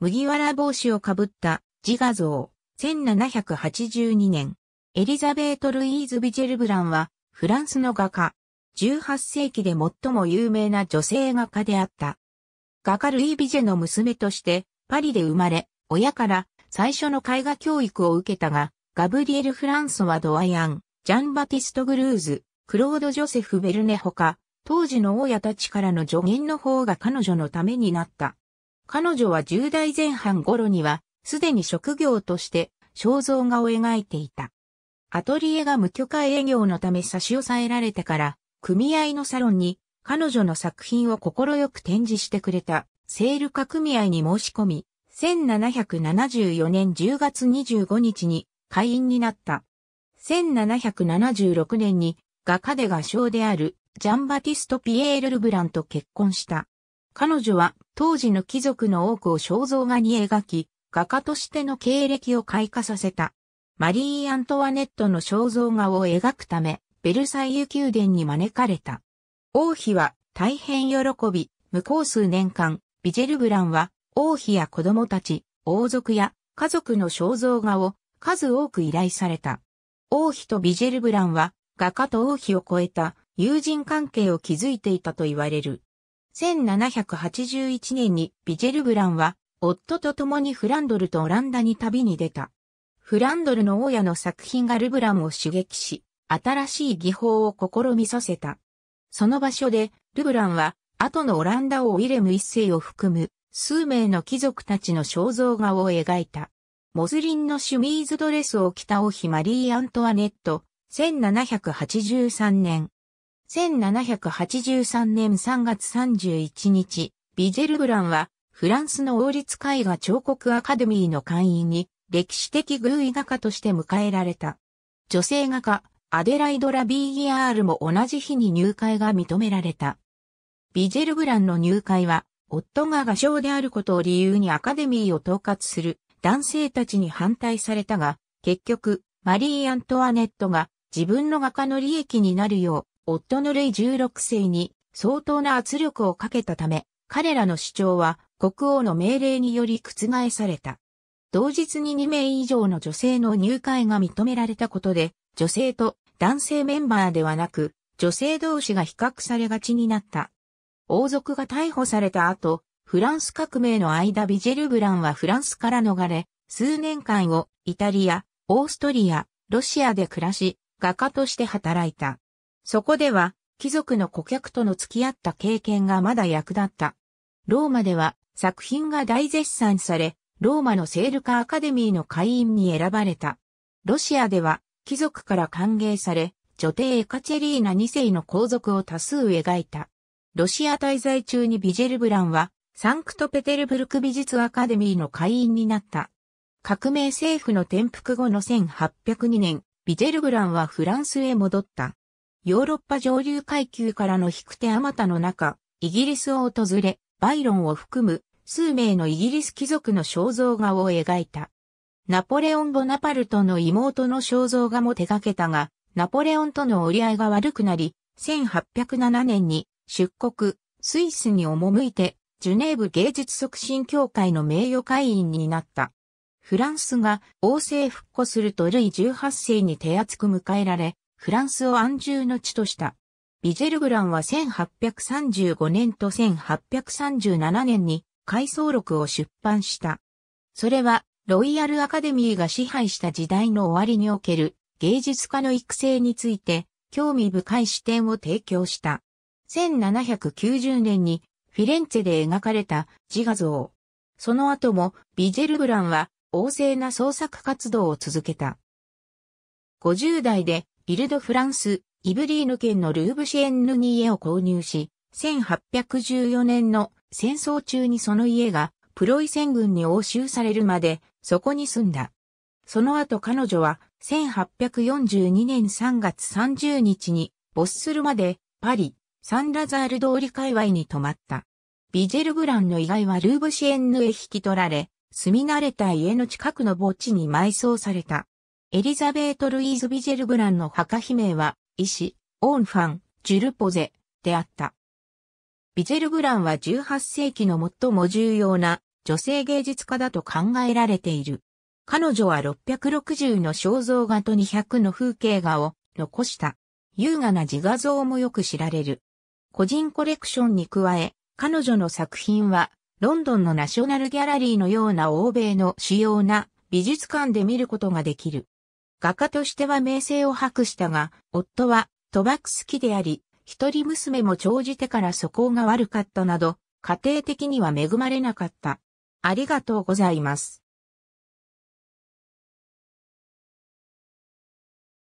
麦わら帽子をかぶった自画像、1782年。エリザベート・ルイーズ・ビジェルブランは、フランスの画家。18世紀で最も有名な女性画家であった。画家ルイ・ビジェの娘として、パリで生まれ、親から最初の絵画教育を受けたが、ガブリエル・フランソワ・ドワヤン、ジャン・バティスト・グルーズ、クロード・ジョセフ・ベルネほか、当時の親たちからの助言の方が彼女のためになった。彼女は10代前半頃には、すでに職業として肖像画を描いていた。アトリエが無許可営業のため差し押さえられてから、組合のサロンに彼女の作品を心よく展示してくれたセール化組合に申し込み、1774年10月25日に会員になった。1776年に画家で画商であるジャンバティスト・ピエール・ルブランと結婚した。彼女は当時の貴族の多くを肖像画に描き、画家としての経歴を開花させた。マリー・アントワネットの肖像画を描くため、ベルサイユ宮殿に招かれた。王妃は大変喜び、向こう数年間、ビジェルブランは王妃や子供たち、王族や家族の肖像画を数多く依頼された。王妃とビジェルブランは画家と王妃を超えた友人関係を築いていたと言われる。1781年にビジェルブランは、夫と共にフランドルとオランダに旅に出た。フランドルの大家の作品がルブランを刺激し、新しい技法を試みさせた。その場所で、ルブランは、後のオランダ王ウィレム一世を含む、数名の貴族たちの肖像画を描いた。モズリンのシュミーズドレスを着た王妃マリー・アントワネット、1783年。1783年3月31日、ビゼルブランは、フランスの王立絵画彫刻アカデミーの会員に、歴史的偶意画家として迎えられた。女性画家、アデライド・ラ・ビーギアールも同じ日に入会が認められた。ビゼルブランの入会は、夫が画商であることを理由にアカデミーを統括する男性たちに反対されたが、結局、マリー・アントワネットが自分の画家の利益になるよう、夫のルイ16世に相当な圧力をかけたため、彼らの主張は国王の命令により覆された。同日に2名以上の女性の入会が認められたことで、女性と男性メンバーではなく、女性同士が比較されがちになった。王族が逮捕された後、フランス革命の間ビジェルブランはフランスから逃れ、数年間をイタリア、オーストリア、ロシアで暮らし、画家として働いた。そこでは、貴族の顧客との付き合った経験がまだ役立った。ローマでは作品が大絶賛され、ローマのセールカアカデミーの会員に選ばれた。ロシアでは貴族から歓迎され、女帝エカチェリーナ2世の皇族を多数描いた。ロシア滞在中にビジェルブランは、サンクトペテルブルク美術アカデミーの会員になった。革命政府の転覆後の1802年、ビジェルブランはフランスへ戻った。ヨーロッパ上流階級からの引く手あまたの中、イギリスを訪れ、バイロンを含む数名のイギリス貴族の肖像画を描いた。ナポレオン・ボナパルトの妹の肖像画も手掛けたが、ナポレオンとの折り合いが悪くなり、1807年に出国、スイスに赴いて、ジュネーブ芸術促進協会の名誉会員になった。フランスが王政復古するとルイ18世に手厚く迎えられ、フランスを安住の地とした。ビジェルグランは1835年と1837年に回想録を出版した。それは、ロイヤルアカデミーが支配した時代の終わりにおける芸術家の育成について興味深い視点を提供した。1790年にフィレンツェで描かれた自画像。その後もビジェルブランは旺盛な創作活動を続けた。50代でイルド・フランス、イブリーヌ県のルーブシエンヌに家を購入し、1814年の戦争中にその家がプロイセン軍に押収されるまでそこに住んだ。その後彼女は1842年3月30日に没するまでパリ、サンラザール通り界隈に泊まった。ビジェルグランの遺骸はルーブシエンヌへ引き取られ、住み慣れた家の近くの墓地に埋葬された。エリザベート・ルイーズ・ビジェルブランの墓碑名は、医師、オーンファン、ジュルポゼ、であった。ビジェルブランは18世紀の最も重要な女性芸術家だと考えられている。彼女は660の肖像画と200の風景画を残した優雅な自画像もよく知られる。個人コレクションに加え、彼女の作品はロンドンのナショナルギャラリーのような欧米の主要な美術館で見ることができる。画家としては名声を博したが、夫は賭博好きであり、一人娘も長じてから素行が悪かったなど、家庭的には恵まれなかった。ありがとうございます。